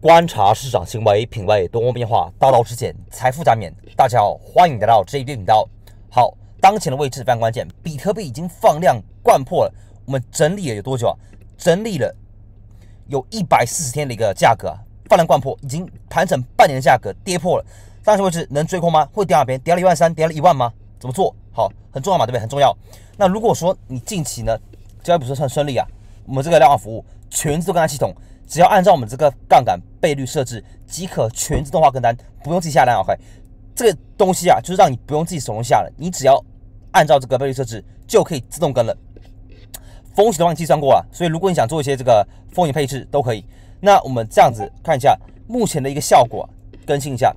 观察市场行为，品味多变化，大道至简，财富加冕。大家好，欢迎来到这一对频道。好，当前的位置非常关键，比特币已经放量灌破了。我们整理了有多久啊？整理了有一百四十天的一个价格，放量灌破，已经盘整半年的价格跌破了。当前位置能追空吗？会跌哪边？跌了一万三？跌了一万吗？怎么做？好，很重要嘛，对不对？很重要。那如果说你近期呢交易不是很顺利啊，我们这个量化服务全自动跟单系统。只要按照我们这个杠杆倍率设置，即可全自动化跟单，不用自己下单。OK，这个东西啊，就是让你不用自己手动下了，你只要按照这个倍率设置，就可以自动跟了。风险的话计算过啊，所以如果你想做一些这个风险配置都可以。那我们这样子看一下目前的一个效果，更新一下，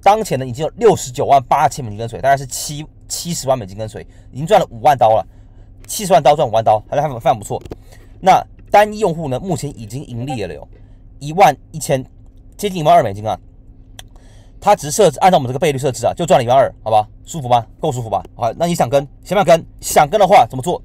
当前呢已经有六十九万八千美金跟随，大概是七七十万美金跟随，已经赚了五万刀了，七十万刀赚五万刀，还是还常不错。那。单一用户呢，目前已经盈利了哟，一万一千，接近一万二美金啊！他只设置按照我们这个倍率设置啊，就赚了一万二，好吧？舒服吗？够舒服吧？好，那你想跟想不想跟？想跟的话怎么做？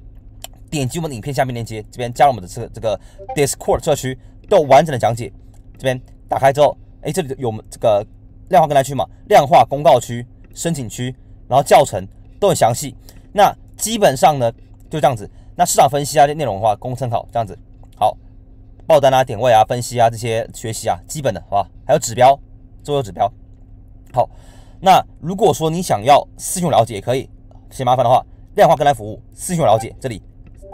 点击我们的影片下面链接，这边加入我们的这个这个 Discord 社区，都有完整的讲解。这边打开之后，哎，这里有我们这个量化跟单区嘛，量化公告区、申请区，然后教程都很详细。那基本上呢就这样子。那市场分析啊这内容的话，供参考这样子。爆单啊，点位啊，分析啊，这些学习啊，基本的，好吧？还有指标，做有指标。好，那如果说你想要私信了解，也可以，嫌麻烦的话，量化跟单服务私信我了解。这里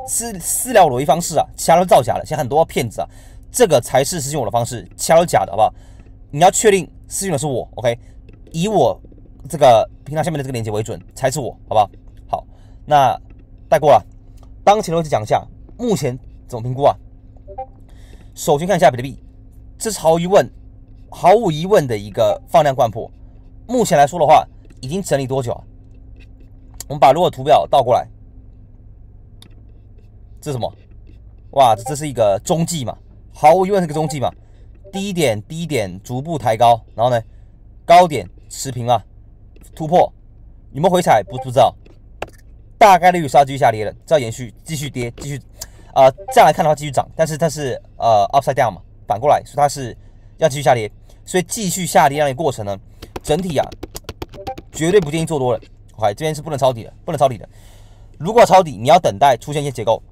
私私聊我的方式啊，其他都造假的，像很多骗子啊，这个才是私信我的方式，其他是假的，好不好？你要确定私信的是我，OK？以我这个平台下面的这个链接为准，才是我，好不好？好，那带过了。当前的位置讲一下，目前怎么评估啊？首先看一下比特币，这是毫无疑问、毫无疑问的一个放量灌破。目前来说的话，已经整理多久啊？我们把如果图表倒过来，这是什么？哇，这是一个中继嘛？毫无疑问是个中继嘛？低点低点逐步抬高，然后呢，高点持平啊，突破？有没有回踩？不不知道。大概率杀鸡下跌了，再延续继续跌，继续。呃，样来看的话，继续涨，但是它是呃 upside down 嘛，反过来，所以它是要继续下跌，所以继续下跌那个过程呢，整体啊，绝对不建议做多了。OK，这边是不能抄底的，不能抄底的。如果抄底，你要等待出现一些结构。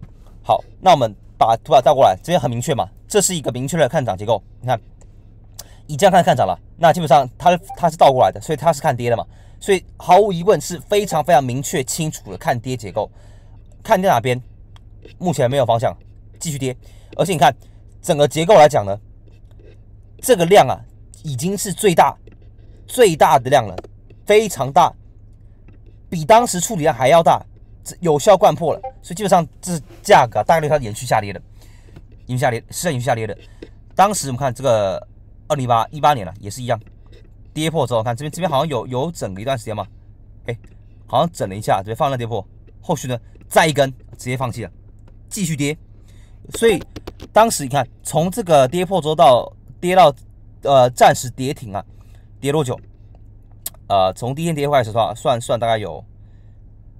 好，那我们把图表倒过来，这边很明确嘛，这是一个明确的看涨结构。你看，以这样看看涨了，那基本上它它是倒过来的，所以它是看跌的嘛，所以毫无疑问是非常非常明确清楚的看跌结构。看跌哪边？目前没有方向，继续跌。而且你看，整个结构来讲呢，这个量啊已经是最大最大的量了，非常大，比当时处理量还要大，有效灌破了。所以基本上这是价格大概率它延续下跌的，延续下跌，是延续下跌的。当时我们看这个二零八一八年了，也是一样，跌破之后看这边这边好像有有整了一段时间嘛，哎，好像整了一下，这边放量跌破，后续呢再一根直接放弃了。继续跌，所以当时你看，从这个跌破周到跌到呃暂时跌停啊，跌多久？呃，从第一天跌开始话，算算大概有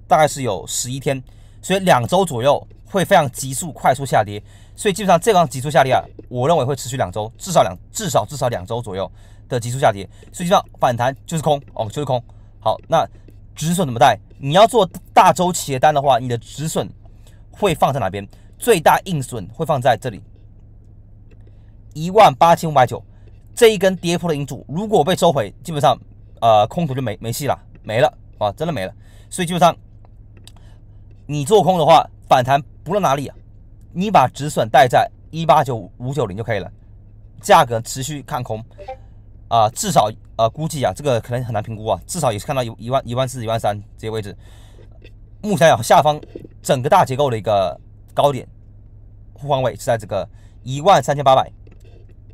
大概是有十一天，所以两周左右会非常急速快速下跌，所以基本上这样急速下跌啊，我认为会持续两周，至少两至少至少两周左右的急速下跌，所以基本上反弹就是空哦，就是空。好，那止损怎么带？你要做大周企业单的话，你的止损。会放在哪边？最大硬损会放在这里，一万八千五百九，这一根跌破的阴柱如果被收回，基本上，呃，空头就没没戏了，没了，啊，真的没了。所以基本上，你做空的话，反弹不论哪里啊，你把止损带在一八九五九零就可以了。价格持续看空，啊，至少呃，估计啊，这个可能很难评估啊，至少也是看到一一万一万四一万三这些位置。目前有下方整个大结构的一个高点互换位是在这个一万三千八百，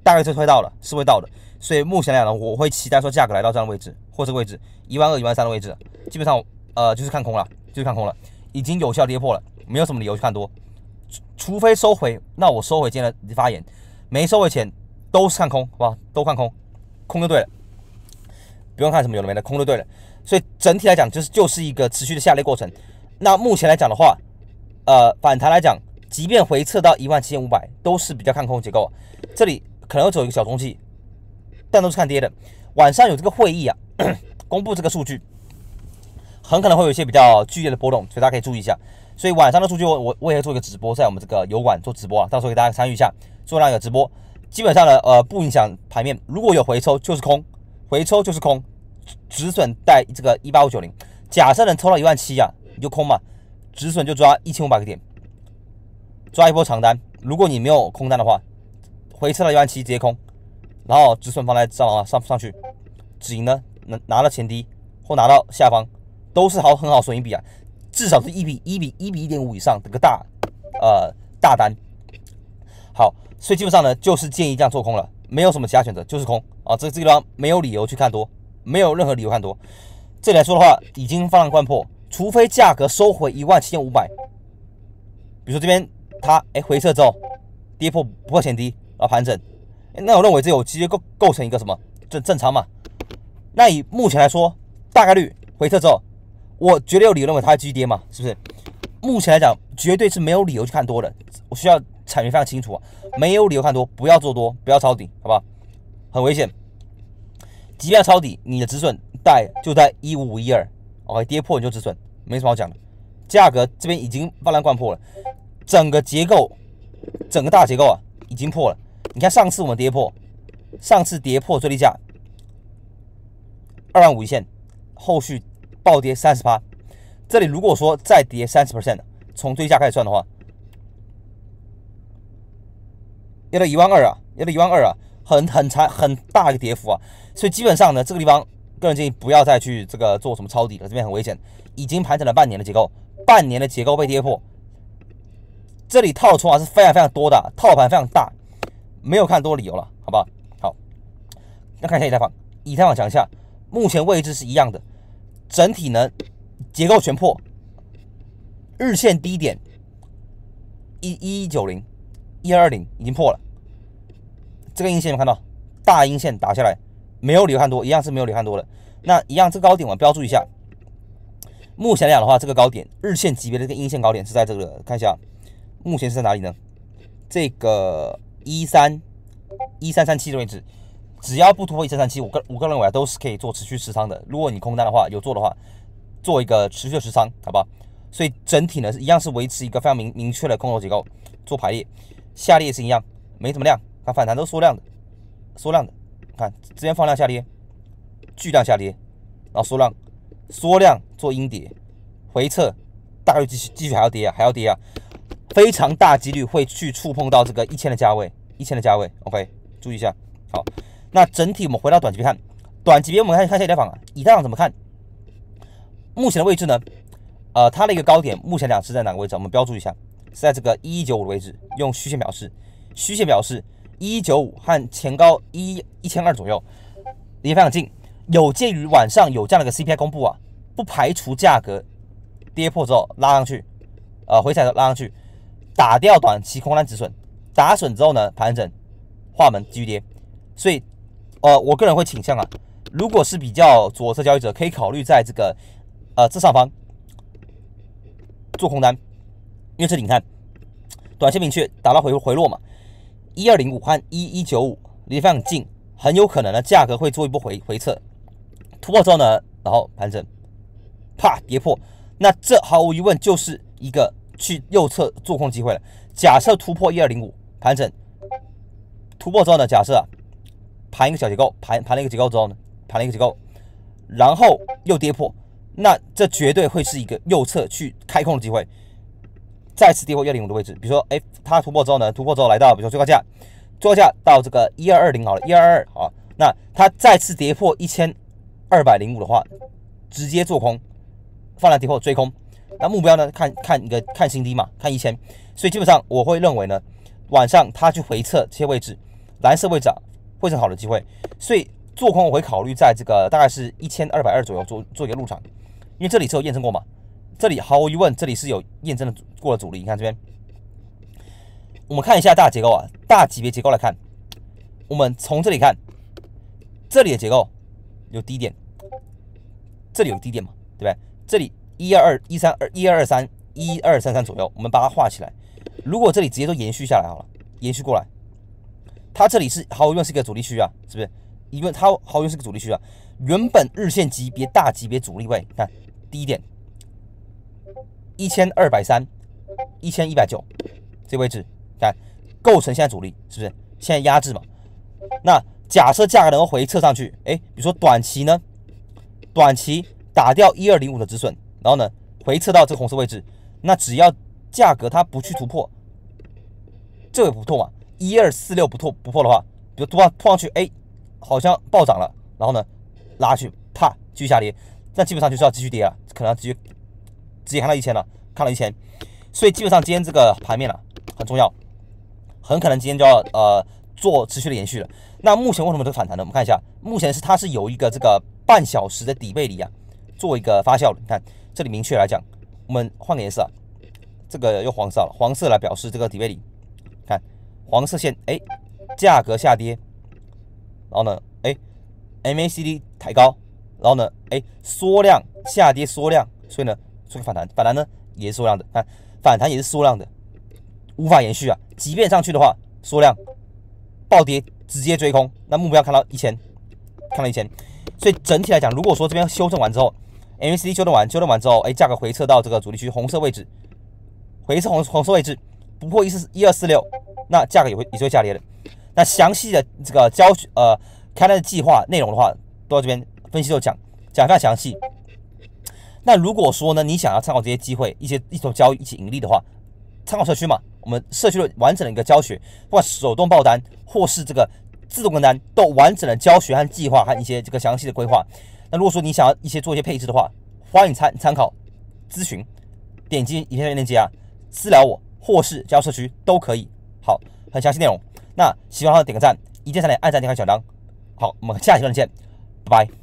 大概是会到了，是会到的。所以目前来讲呢，我会期待说价格来到这样位置或这个位置一万二、一万三的位置，基本上呃就是看空了，就是看空了，已经有效跌破了，没有什么理由去看多，除非收回，那我收回今天的发言，没收回钱都是看空，好吧？都看空，空就对了，不用看什么有的没的，空就对了。所以整体来讲，就是就是一个持续的下跌过程。那目前来讲的话，呃，反弹来讲，即便回撤到一万七千五百，都是比较看空结构。这里可能会走一个小中期，但都是看跌的。晚上有这个会议啊，公布这个数据，很可能会有一些比较剧烈的波动，所以大家可以注意一下。所以晚上的数据我我我也做一个直播，在我们这个油管做直播啊，到时候给大家参与一下做那个直播。基本上呢，呃，不影响盘面。如果有回抽就是空，回抽就是空，止损带这个一八五九零。假设能抽到一万七呀。你就空嘛，止损就抓一千五百个点，抓一波长单。如果你没有空单的话，回撤到一万七直接空，然后止损放在上方上上去，止盈呢拿拿到前低或拿到下方，都是好很好损一笔啊，至少是一比一比一比一点五以上的个大呃大单。好，所以基本上呢就是建议这样做空了，没有什么其他选择，就是空啊。这这个地方没有理由去看多，没有任何理由看多。这里来说的话，已经放关破。除非价格收回一万七千五百，比如说这边它哎回撤之后跌破不破前低，啊盘整，那我认为这有直接构构成一个什么正正常嘛？那以目前来说，大概率回撤之后，我绝对有理由认为它继续跌嘛？是不是？目前来讲，绝对是没有理由去看多的。我需要阐明非常清楚啊，没有理由看多，不要做多，不要抄底，好不好？很危险。即便抄底，你的止损带就在一五五一二。OK，跌破你就止损，没什么好讲的。价格这边已经波澜罐破了，整个结构，整个大结构啊，已经破了。你看上次我们跌破，上次跌破最低价二万五一线，后续暴跌三十趴。这里如果说再跌三十 percent，从最低价开始算的话，要到一万二啊，要到一万二啊，很很长、很大一个跌幅啊。所以基本上呢，这个地方。个人建议不要再去这个做什么抄底了，这边很危险。已经盘整了半年的结构，半年的结构被跌破，这里套啊是非常非常多的，套盘非常大，没有看多理由了，好不好？好，那看一下以太坊，以太坊讲一下，目前位置是一样的，整体呢结构全破，日线低点一一九零一二零已经破了，这个阴线有没有看到？大阴线打下来。没有流汗多，一样是没有流汗多的。那一样，这高点我标注一下。目前来讲的话，这个高点日线级别的这个阴线高点是在这个，看一下，目前是在哪里呢？这个一三一三三七的位置，只要不突破一三三七，我个我个人认为啊，都是可以做持续持仓的。如果你空单的话，有做的话，做一个持续持仓，好吧？所以整体呢，一样是维持一个非常明明确的空头结构做排列。下跌也是一样，没怎么量，它反弹都是缩量的，缩量的。看，直接放量下跌，巨量下跌，然后缩量，缩量做阴跌，回撤，大概继续继续还要跌啊，还要跌啊，非常大几率会去触碰到这个一千的价位，一千的价位，OK，注意一下，好，那整体我们回到短期别看，短期别我们看看下跌太坊啊，以太坊怎么看？目前的位置呢？呃，它的一个高点目前两次在哪个位置？我们标注一下，是在这个一一九五的位置，用虚线表示，虚线表示。一九五和前高一一千二左右，离非常近，有鉴于晚上有这样的一个 CPI 公布啊，不排除价格跌破之后拉上去，呃，回踩拉上去，打掉短期空单止损，打损之后呢盘整，画门继续跌，所以，呃，我个人会倾向啊，如果是比较左侧交易者，可以考虑在这个，呃，这上方做空单，因为这里你看，短线明确打到回回落嘛。一二零五和一一九五离得非常近，很有可能呢价格会做一波回回撤，突破之后呢，然后盘整，啪跌破，那这毫无疑问就是一个去右侧做空机会了。假设突破一二零五盘整，突破之后呢，假设盘一个小结构，盘盘了一个结构之后呢，盘了一个结构，然后又跌破，那这绝对会是一个右侧去开空的机会。再次跌破幺零五的位置，比如说，哎，它突破之后呢，突破之后来到比如说最高价，最高价到这个一二二零好了，一二二二啊，那它再次跌破一千二百零五的话，直接做空，放量跌破追空，那目标呢，看看一个看新低嘛，看一千，所以基本上我会认为呢，晚上它去回测这些位置，蓝色位置啊，会是好的机会，所以做空我会考虑在这个大概是一千二百二左右做做一个入场，因为这里是有验证过嘛。这里毫无疑问，这里是有验证的过了阻力。你看这边，我们看一下大结构啊，大级别结构来看，我们从这里看，这里的结构有低点，这里有低点嘛，对不对？这里一二二一三二一二二三一二三三左右，我们把它画起来。如果这里直接都延续下来好了，延续过来，它这里是毫无疑问是一个阻力区啊，是不是？因为它毫无疑问是个阻力区啊。原本日线级别大级别阻力位，看低点。一千二百三，一千一百九，这位置看构成现在阻力，是不是？现在压制嘛。那假设价格能够回撤上去，哎，比如说短期呢，短期打掉一二零五的止损，然后呢，回撤到这个红色位置，那只要价格它不去突破，这个不破嘛，一二四六不破不破的话，比如突破突上去，哎，好像暴涨了，然后呢，拉去，啪，继续下跌，那基本上就是要继续跌啊，可能要继续。直接看到一千了，看到一千，所以基本上今天这个盘面了很重要，很可能今天就要呃做持续的延续了。那目前为什么这个反弹呢？我们看一下，目前是它是有一个这个半小时的底背离啊，做一个发酵。的。你看这里明确来讲，我们换个颜色，这个用黄色，黄色来表示这个底背离。看黄色线，哎，价格下跌，然后呢，哎，MACD 抬高，然后呢，哎，缩量下跌缩量，所以呢。这个反弹，反弹呢也是缩量的，看反弹也是缩量的，无法延续啊！即便上去的话，缩量暴跌直接追空。那目标看到一千，看到一千。所以整体来讲，如果说这边修正完之后，MACD 修正完，修正完之后，哎，价格回撤到这个主力区红色位置，回撤红红色位置不破一四一二四六，那价格也会也是会下跌的。那详细的这个教呃开单的计划内容的话，都在这边分析就讲讲非常详细。那如果说呢，你想要参考这些机会，一些一手交易，一起盈利的话，参考社区嘛，我们社区的完整的一个教学，不管手动报单或是这个自动跟单，都完整的教学和计划和一些这个详细的规划。那如果说你想要一些做一些配置的话，欢迎参参考咨询，点击影片链接啊，私聊我或是加入社区都可以。好，很详细内容。那喜欢的话点个赞，一键三连，按赞点开小张。好，我们下期再见，拜拜。